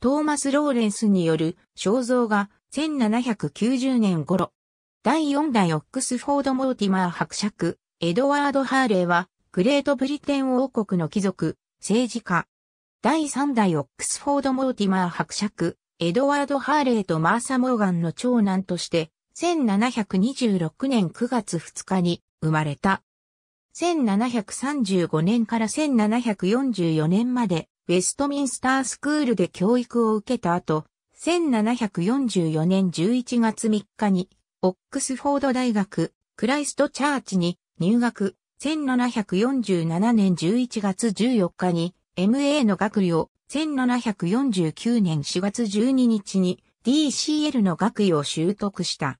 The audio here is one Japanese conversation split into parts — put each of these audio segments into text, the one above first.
トーマス・ローレンスによる肖像が1790年頃。第4代オックスフォード・モーティマー伯爵、エドワード・ハーレーは、グレートブリテン王国の貴族、政治家。第3代オックスフォード・モーティマー伯爵、エドワード・ハーレーとマーサ・モーガンの長男として、1726年9月2日に生まれた。1735年から1744年までウェストミンスタースクールで教育を受けた後、1744年11月3日に、オックスフォード大学、クライストチャーチに入学、1747年11月14日に MA の学位を、1749年4月12日に DCL の学位を習得した。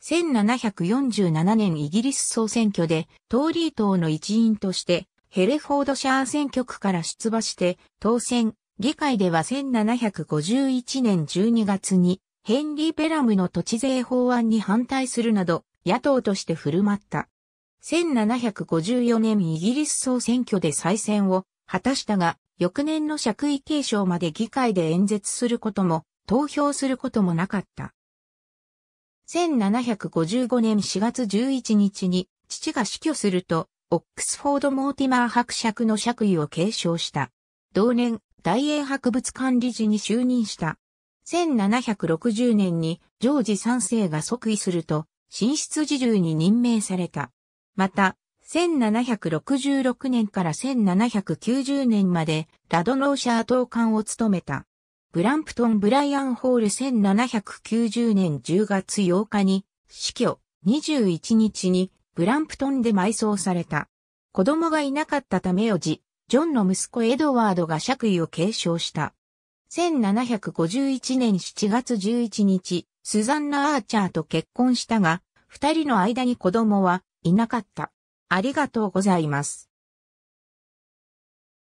1747年イギリス総選挙で、トーリー党の一員としてヘレフォードシャー選挙区から出馬して当選、議会では1751年12月にヘンリー・ベラムの土地税法案に反対するなど野党として振る舞った。1754年イギリス総選挙で再選を果たしたが、翌年の爵位継承まで議会で演説することも、投票することもなかった。1755年4月11日に父が死去すると、オックスフォード・モーティマー伯爵の爵位を継承した。同年、大英博物館理事に就任した。1760年にジョージ3世が即位すると、寝室侍従に任命された。また、1766年から1790年までラドノーシャー党官を務めた。ブランプトン・ブライアン・ホール1790年10月8日に死去、21日にブランプトンで埋葬された。子供がいなかったためおじ、ジョンの息子エドワードが爵位を継承した。1751年7月11日、スザンナ・アーチャーと結婚したが、二人の間に子供はいなかった。ありがとうございます。